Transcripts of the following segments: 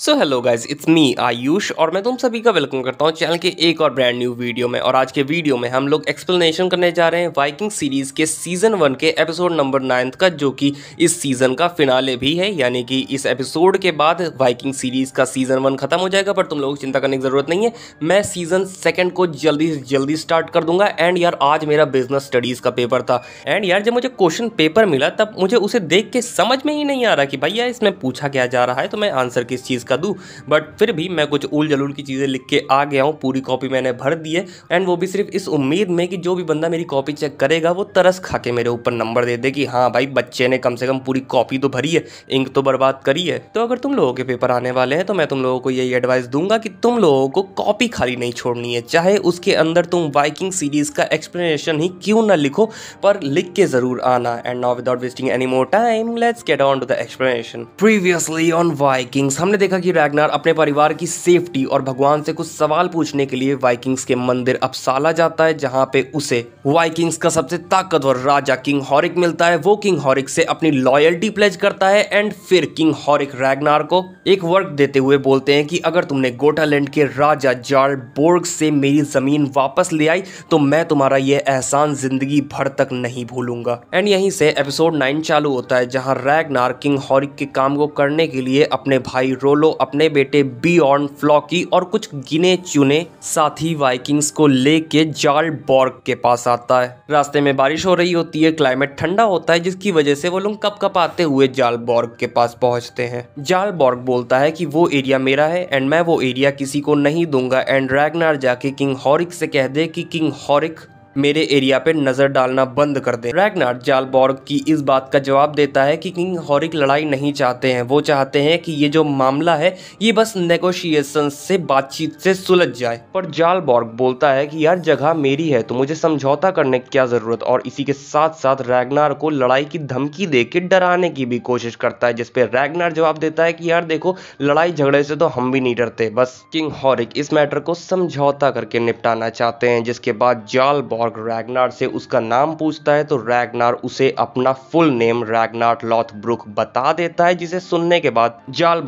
So hello guys it's me Ayush और मैं तुम सभी का वेलकम करता हूँ चैनल के एक और ब्रांड न्यू वीडियो में और आज के वीडियो में हम लोग एक्सप्लेनेशन करने जा रहे हैं वाइकिंग सीरीज़ के सीज़न वन के एपिसोड नंबर नाइन्थ का जो कि इस सीज़न का फिनाले भी है यानी कि इस एपिसोड के बाद वाइकिंग सीरीज़ का सीज़न वन खत्म हो जाएगा पर तुम लोगों को चिंता करने की ज़रूरत नहीं है मैं सीज़न सेकेंड को जल्दी से जल्दी स्टार्ट कर दूंगा एंड यार आज मेरा बिजनेस स्टडीज़ का पेपर था एंड यार जब मुझे क्वेश्चन पेपर मिला तब मुझे उसे देख के समझ में ही नहीं आ रहा कि भैया इसमें पूछा क्या जा रहा है तो मैं आंसर किस चीज़ का दूँ बट फिर भी मैं कुछ उल जलूल की चीज़ें लिख के आ गया हूँ पूरी कॉपी मैंने भर दी है एंड वो भी सिर्फ इस उम्मीद में कि जो भी बंदा मेरी कॉपी चेक करेगा वो तरस खा के मेरे ऊपर नंबर दे दे कि हाँ भाई बच्चे ने कम से कम पूरी कॉपी तो भरी है इंक तो बर्बाद करी है तो अगर तुम लोगों के पेपर आने वाले हैं तो मैं तुम लोगों को यही एडवाइस दूंगा कि तुम लोगों को कॉपी खाली नहीं छोड़नी है चाहे उसके अंदर तुम वाइकिंग सीरीज़ का एक्सप्लेनेशन ही क्यों ना लिखो पर लिख के ज़रूर आना and now without wasting any more time let's get on to the explanation previously on Vikings हमने देखा कि रैगनार अपने परिवार की सेफ्टी और भगवान से कुछ सवाल पूछने के लिए वाइकिंग्स के मंदिर अपसाला जाता है जहां पे उसे वाइकिंग्स का सबसे ताकतवर राजा किंग हॉरिक मिलता है वो किंग हॉरिक से अपनी लॉयल्टी प्लेज करता है एंड फिर किंग हॉरिक रैगनार को एक वर्क देते हुए बोलते हैं कि अगर तुमने गोटालैंड के राजा जार्ल बोर्ग से मेरी जमीन वापस ले आई तो मैं तुम्हारा यह एहसान जिंदगी भर तक नहीं भूलूंगा एंड यहीं से एपिसोड नाइन चालू होता है जहाँ रैगनार किंग हॉरिक के काम को करने के लिए अपने भाई रोल सोलो अपने बेटे ऑन फ्लॉकी और कुछ गिने चुने साथी वाइकिंग्स को लेके जाल बॉर्ग के पास आता है रास्ते में बारिश हो रही होती है क्लाइमेट ठंडा होता है जिसकी वजह से वो लोग कप कप आते हुए जाल बॉर्ग के पास पहुंचते हैं जाल बॉर्ग बोलता है कि वो एरिया मेरा है एंड मैं वो एरिया किसी को नहीं दूंगा एंड रैगनार जाके किंग हॉरिक से कह दे कि किंग हॉरिक मेरे एरिया पे नजर डालना बंद कर दे रैगनार जालबॉर्ग की इस बात का जवाब देता है कि किंग हॉरिक लड़ाई नहीं चाहते हैं वो चाहते हैं कि ये जो मामला है ये बस नेगोशिएशन से बातचीत से सुलझ जाए पर जालबॉर्ग बोलता है कि यार जगह मेरी है तो मुझे समझौता करने की क्या जरूरत और इसी के साथ साथ रैगनार को लड़ाई की धमकी दे के डराने की भी कोशिश करता है जिसपे रैगनार जवाब देता है कि यार देखो लड़ाई झगड़े से तो हम भी नहीं डरते बस किंग हॉरिक इस मैटर को समझौता करके निपटाना चाहते हैं जिसके बाद जालबॉर्ग और रैगनार से उसका नाम पूछता है तो रैगनार उसे अपना फुल नेम रैगनार लॉथब्रुक बता देता है जिसे सुनने के बाद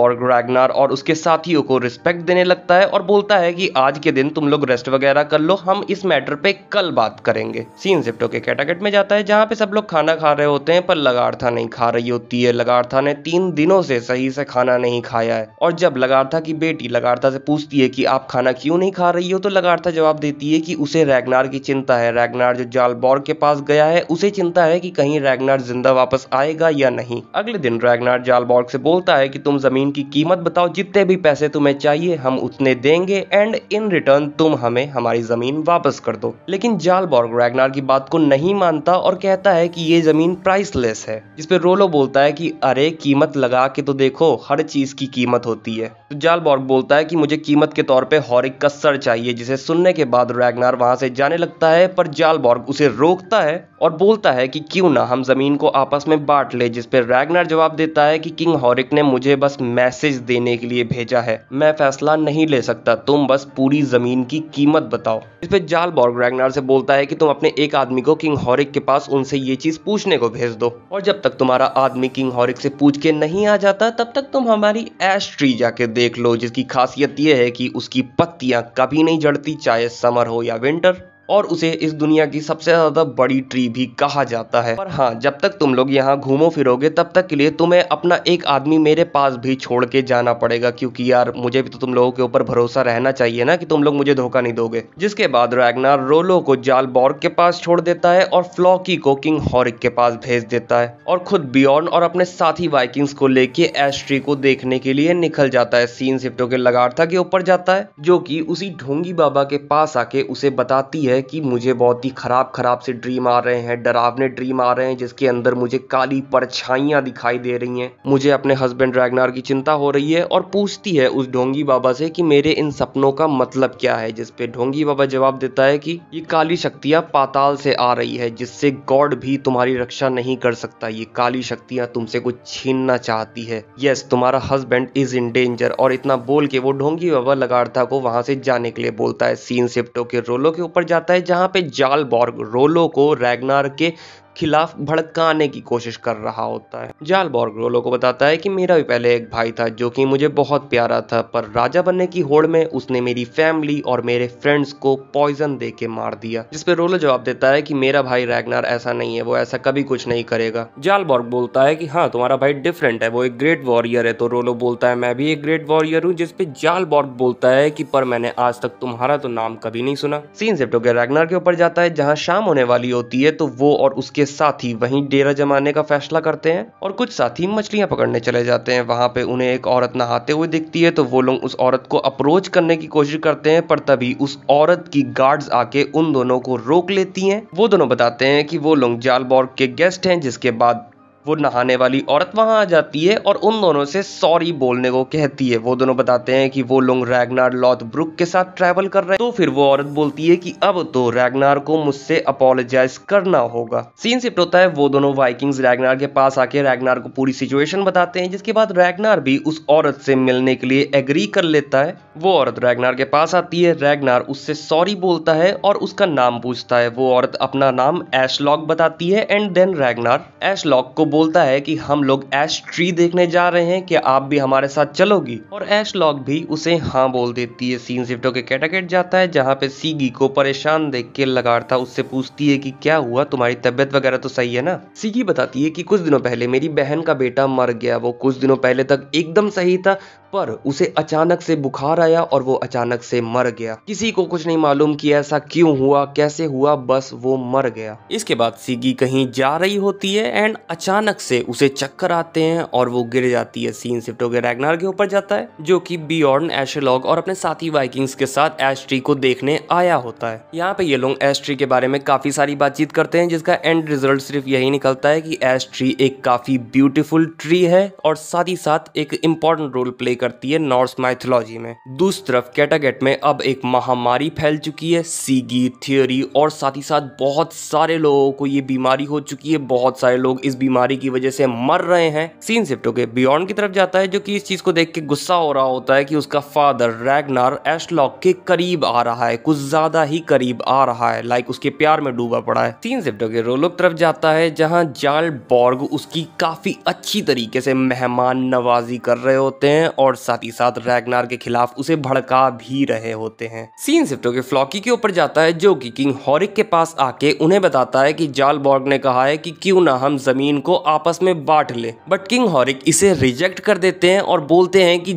बॉर्ग रैगनार और उसके साथियों को रिस्पेक्ट देने लगता है और बोलता है कि आज के दिन तुम लोग रेस्ट वगैरह कर लो हम इस मैटर पे कल बात करेंगे सीन जिप्टो के कैटागेट में जाता है जहाँ पे सब लोग खाना खा रहे होते हैं पर लगाड़था नहीं खा रही होती है लगाड़था ने तीन दिनों से सही से खाना नहीं खाया है और जब लगाड़था की बेटी लगाड़था से पूछती है कि आप खाना क्यों नहीं खा रही हो तो लगाड़था जवाब देती है कि उसे रैगनार की चिंता है रैगनार जो जालबौर के पास गया है उसे चिंता है कि कहीं रैगनार जिंदा वापस आएगा या नहीं अगले दिन रैगनार जालबौर से बोलता है कि तुम जमीन की कीमत बताओ जितने भी पैसे तुम्हें चाहिए हम उतने देंगे एंड इन रिटर्न तुम हमें हमारी जमीन वापस कर दो लेकिन जालबॉर्ग रैगनार की बात को नहीं मानता और कहता है की ये जमीन प्राइसलेस है जिसपे रोलो बोलता है की अरे कीमत लगा के तो देखो हर चीज की कीमत होती है बॉर्ग बोलता है कि मुझे कीमत के तौर पे हॉरिक का सर चाहिए जिसे सुनने के बाद रैगनार वहां से जाने लगता है पर जाल बॉर्ग उसे रोकता है और बोलता है कि क्यों ना हम जमीन को आपस में बांट ले जिसपे रैगनार जवाब देता है कि किंग हॉरिक ने मुझे बस मैसेज देने के लिए भेजा है मैं फैसला नहीं ले सकता तुम बस पूरी जमीन की कीमत बताओ इस जाल बॉर्ग रैगनार से बोलता है कि तुम अपने एक आदमी को किंग हॉरिक के पास उनसे ये चीज पूछने को भेज दो और जब तक तुम्हारा आदमी किंग हॉरिक से पूछ के नहीं आ जाता तब तक तुम हमारी एश ट्री जाके देख लो जिसकी खासियत ये है कि उसकी पत्तियां कभी नहीं जड़ती चाहे समर हो या विंटर और उसे इस दुनिया की सबसे ज़्यादा बड़ी ट्री भी कहा जाता है पर हाँ जब तक तुम लोग यहाँ घूमो फिरोगे तब तक के लिए तुम्हें अपना एक आदमी मेरे पास भी छोड़ के जाना पड़ेगा क्योंकि यार मुझे भी तो तुम लोगों के ऊपर भरोसा रहना चाहिए ना कि तुम लोग मुझे धोखा नहीं दोगे जिसके बाद रैगनार रोलो को जाल बॉर्ग के पास छोड़ देता है और फ्लॉकी को किंग हॉरिक के पास भेज देता है और खुद बियॉर्न और अपने साथी वाइकिंग्स को लेके एस्ट्री को देखने के लिए निकल जाता है सीन सिप्टो के लगाड़ता के ऊपर जाता है जो की उसी ढोंगी बाबा के पास आके उसे बताती है है कि मुझे बहुत ही ख़राब ख़राब से ड्रीम आ रहे हैं डरावने ड्रीम आ रहे हैं जिसके अंदर मुझे काली परछाइयां दिखाई दे रही हैं मुझे अपने हस्बैंड रैगनार की चिंता हो रही है और पूछती है उस ढोंगी बाबा से कि मेरे इन सपनों का मतलब क्या है जिसपे ढोंगी बाबा जवाब देता है कि ये काली शक्तियां पाताल से आ रही है जिससे गॉड भी तुम्हारी रक्षा नहीं कर सकता ये काली शक्तियां तुमसे कुछ छीनना चाहती है यस तुम्हारा हस्बैंड इज इन डेंजर और इतना बोल के वो ढोंगी बाबा लगाड़ता को वहां से जाने के लिए बोलता है सीन सिप्टो के रोलो के ऊपर जाता जाता है जहां पे जाल बॉर्ग रोलो को रैगनार के खिलाफ भड़काने की कोशिश कर रहा होता है जाल बॉर्ग्रोलो को बताता है कि मेरा भी पहले एक भाई था जो कि मुझे बहुत प्यारा था पर राजा बनने की होड़ में उसने मेरी फैमिली और मेरे फ्रेंड्स को पॉइजन दे के मार दिया जिसपे रोलो जवाब देता है कि मेरा भाई रैगनार ऐसा नहीं है वो ऐसा कभी कुछ नहीं करेगा जाल बॉर्ग बोलता है कि हाँ तुम्हारा भाई डिफरेंट है वो एक ग्रेट वॉरियर है तो रोलो बोलता है मैं भी एक ग्रेट वॉरियर हूँ जिसपे जाल बॉर्ग बोलता है की पर मैंने आज तक तुम्हारा तो नाम कभी नहीं सुना सीन शिफ्ट होकर रैगनार के ऊपर जाता है जहाँ शाम होने वाली होती है तो वो और उसके इसके साथ ही वहीं डेरा जमाने का फैसला करते हैं और कुछ साथी मछलियां पकड़ने चले जाते हैं वहां पे उन्हें एक औरत नहाते हुए दिखती है तो वो लोग उस औरत को अप्रोच करने की कोशिश करते हैं पर तभी उस औरत की गार्ड्स आके उन दोनों को रोक लेती हैं वो दोनों बताते हैं कि वो लोग जालबोर्ग के गेस्ट हैं जिसके बाद वो नहाने वाली औरत वहाँ आ जाती है और उन दोनों से सॉरी बोलने को कहती है वो दोनों बताते हैं कि वो लोग रैगनार लॉथ ब्रुक के साथ ट्रैवल कर रहे हैं तो फिर वो औरत बोलती है कि अब तो रैगनार को मुझसे अपोलोजाइज करना होगा सीन शिफ्ट होता है वो दोनों वाइकिंग्स रैगनार के पास आके रैगनार को पूरी सिचुएशन बताते हैं जिसके बाद रैगनार भी उस औरत से मिलने के लिए एग्री कर लेता है वो औरत रैगनार के पास आती है रैगनार उससे सॉरी बोलता है और उसका नाम पूछता है वो औरत अपना नाम एशलॉक बताती है एंड देन रैगनार एशलॉक को बोलता है कि हम लोग ऐश ट्री देखने जा रहे हैं कि आप भी हमारे साथ चलोगी और ऐश लॉग भी उसे हाँ बोल देती है सीन सिफ्टो के कैटाकेट जाता है जहाँ पे सीगी को परेशान देख के लगाड़ता उससे पूछती है की क्या हुआ तुम्हारी तबियत वगैरह तो सही है ना सीगी बताती है की कुछ दिनों पहले मेरी बहन का बेटा मर गया वो कुछ दिनों पहले तक एकदम सही था पर उसे अचानक से बुखार आया और वो अचानक से मर गया किसी को कुछ नहीं मालूम कि ऐसा क्यों हुआ कैसे हुआ बस वो मर गया इसके बाद सीगी कहीं जा रही होती है एंड अचानक से उसे चक्कर आते हैं और वो गिर जाती है सीन शिफ्ट होकर रैगनार के ऊपर जाता है जो की बियॉर्न एशलॉग और अपने साथी वाइकिंग्स के साथ एस्ट्री को देखने आया होता है यहाँ पे ये लोग एस्ट्री के बारे में काफी सारी बातचीत करते हैं जिसका एंड रिजल्ट सिर्फ यही निकलता है की एस्ट्री एक काफी ब्यूटिफुल ट्री है और साथ ही साथ एक इम्पोर्टेंट रोल प्ले करती है नॉर्स माइथोलॉजी में दूसरी तरफ कैटागेट में अब एक महामारी फैल चुकी है सीगी थियोरी और साथ ही साथ बहुत सारे लोगों को ये बीमारी हो चुकी है बहुत सारे लोग इस बीमारी की वजह से मर रहे हैं सीन शिफ्ट होकर बियॉन्ड की तरफ जाता है जो की इस चीज को देख के गुस्सा हो रहा होता है की उसका फादर रैगनार एस्टलॉक के करीब आ रहा है कुछ ज्यादा ही करीब आ रहा है लाइक उसके प्यार में डूबा पड़ा है सीन शिफ्ट होकर रोलो की तरफ जाता है जहाँ जाल बॉर्ग उसकी काफी अच्छी तरीके से मेहमान नवाजी कर रहे होते हैं और और साथ ही साथ रैगनार के खिलाफ उसे भड़का भी रहे होते हैं सीन सिफ्टो के फ्लॉकी के ऊपर जाता है जो कि किंग हॉरिक के पास आके उन्हें बताता है कि बॉर्ग ने कहा है कि क्यों ना हम जमीन को आपस में बांट ले बट किंग हॉरिक इसे रिजेक्ट कर देते हैं और बोलते हैं कि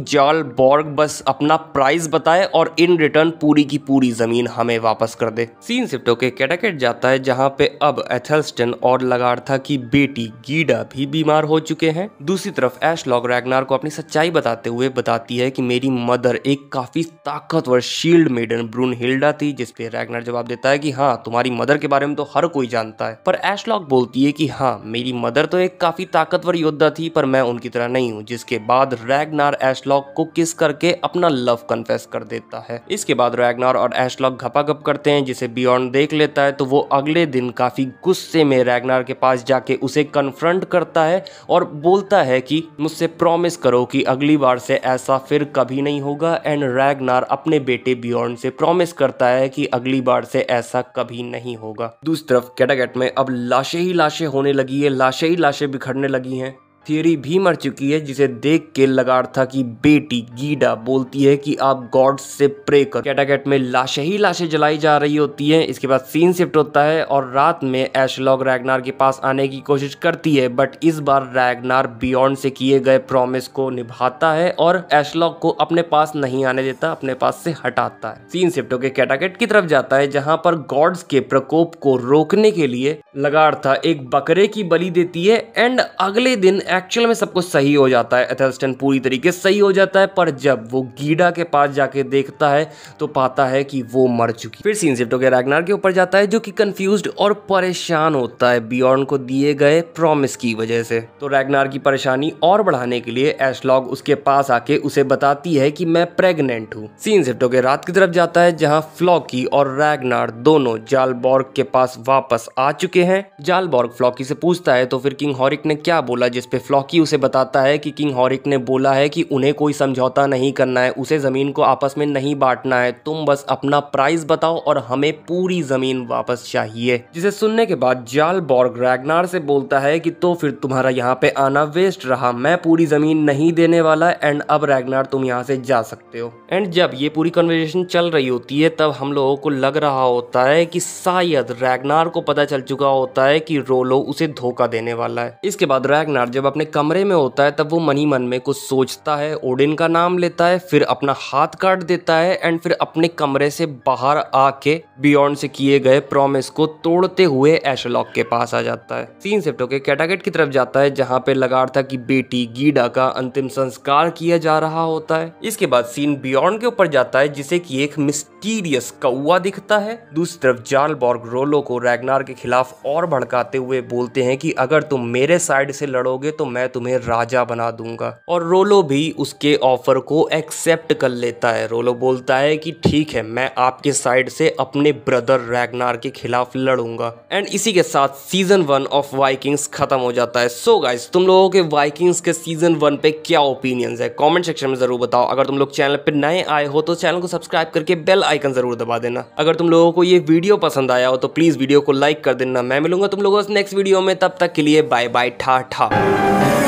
बॉर्ग बस अपना प्राइस बताए और इन रिटर्न पूरी की पूरी जमीन हमें वापस कर दे सीन सिफ्टो के कैटाकेट जाता है जहाँ पे अब एथेल्स्टन और लगार्था की बेटी गीडा भी बीमार हो चुके हैं दूसरी तरफ एश लॉग रैगनार को अपनी सच्चाई बताते हुए हुए बताती है कि मेरी मदर एक काफ़ी ताकतवर शील्ड मेडन ब्रून हिल्डा थी जिसपे रैगनर जवाब देता है कि हाँ तुम्हारी मदर के बारे में तो हर कोई जानता है पर एशलॉक बोलती है कि हाँ मेरी मदर तो एक काफ़ी ताकतवर योद्धा थी पर मैं उनकी तरह नहीं हूँ जिसके बाद रैगनार एशलॉक को किस करके अपना लव कन्फेस कर देता है इसके बाद रैगनार और एशलॉक घपाघप करते हैं जिसे बियॉन्ड देख लेता है तो वो अगले दिन काफ़ी गुस्से में रैगनार के पास जाके उसे कन्फ्रंट करता है और बोलता है कि मुझसे प्रॉमिस करो कि अगली बार से से ऐसा फिर कभी नहीं होगा एंड रैगनार अपने बेटे बियॉन से प्रॉमिस करता है कि अगली बार से ऐसा कभी नहीं होगा दूसरी तरफ कैटागेट में अब लाशें ही लाशें होने लगी है लाशें ही लाशें बिखरने लगी हैं थियोरी भी मर चुकी है जिसे देख के लगाड़ था कि बेटी गीडा बोलती है कि आप गॉड से प्रे करो कैटाकेट में लाशें ही लाशें जलाई जा रही होती हैं इसके बाद सीन शिफ्ट होता है और रात में एशलॉग रैगनार के पास आने की कोशिश करती है बट इस बार रैगनार बियॉन्ड से किए गए प्रॉमिस को निभाता है और एशलॉग को अपने पास नहीं आने देता अपने पास से हटाता है सीन शिफ्ट होकर कैटाकेट की तरफ जाता है जहाँ पर गॉड्स के प्रकोप को रोकने के लिए लगाड़ था एक बकरे की बलि देती है एंड अगले दिन एक्चुअल में सब कुछ सही हो जाता है एथेलस्टन पूरी तरीके से सही हो जाता है पर जब वो गीडा के पास जाके देखता है तो पाता है कि वो मर चुकी फिर सीन सिप्टो के रैगनार के ऊपर जाता है जो कि कंफ्यूज और परेशान होता है बियॉर्न को दिए गए प्रॉमिस की वजह से तो रैगनार की परेशानी और बढ़ाने के लिए एशलॉग उसके पास आके उसे बताती है कि मैं प्रेगनेंट हूँ सीन सिप्टो के रात की तरफ जाता है जहाँ फ्लॉकी और रैगनार दोनों जालबॉर्ग के पास वापस आ चुके हैं जालबॉर्ग फ्लॉकी से पूछता है तो फिर किंग हॉरिक ने क्या बोला जिसपे फ्लॉकी उसे बताता है कि किंग हॉरिक ने बोला है कि उन्हें कोई समझौता नहीं करना है उसे ज़मीन को आपस में नहीं बांटना है तुम बस अपना प्राइस बताओ और हमें पूरी ज़मीन वापस चाहिए जिसे सुनने के बाद जाल बॉर्ग रैगनार से बोलता है कि तो फिर तुम्हारा यहाँ पे आना वेस्ट रहा मैं पूरी ज़मीन नहीं देने वाला एंड अब रैगनार तुम यहाँ से जा सकते हो एंड जब ये पूरी कन्वर्जेशन चल रही होती है तब हम लोगों को लग रहा होता है कि शायद रैगनार को पता चल चुका होता है कि रोलो उसे धोखा देने वाला है इसके बाद रैगनार जब अपने कमरे में होता है तब वो मनी मन में कुछ सोचता है ओडिन का नाम लेता है फिर अपना हाथ काट देता है एंड फिर अपने कमरे से बाहर आके बियॉन्ड से किए गए प्रॉमिस को तोड़ते हुए एशलॉक के पास आ जाता है तीन शिफ्ट होके कैटागेट की तरफ जाता है जहाँ पे लगा था की बेटी गीडा का अंतिम संस्कार किया जा रहा होता है इसके बाद सीन बियॉन्ड के ऊपर जाता है जिसे की एक मिस्टीरियस कौआ दिखता है दूसरी तरफ जाल बॉर्ग रोलो को रैगनार के खिलाफ और भड़काते हुए बोलते हैं कि अगर तुम मेरे साइड से लड़ोगे तो तो मैं तुम्हें राजा बना दूंगा और रोलो भी उसके ऑफर को एक्सेप्ट कर लेता है रोलो बोलता है कि ठीक है मैं आपके साइड से अपने ब्रदर रैगनार के खिलाफ लड़ूंगा एंड इसी के साथ सीजन वन ऑफ वाइकिंग्स खत्म हो जाता है सो so गाइज तुम लोगों के वाइकिंग्स के सीजन वन पे क्या ओपिनियंस है कॉमेंट सेक्शन में जरूर बताओ अगर तुम लोग चैनल पर नए आए हो तो चैनल को सब्सक्राइब करके बेल आइकन जरूर दबा देना अगर तुम लोगों को ये वीडियो पसंद आया हो तो प्लीज वीडियो को लाइक कर देना मैं मिलूंगा तुम लोगों से नेक्स्ट वीडियो में तब तक के लिए बाय बाय ठा ठा Amen.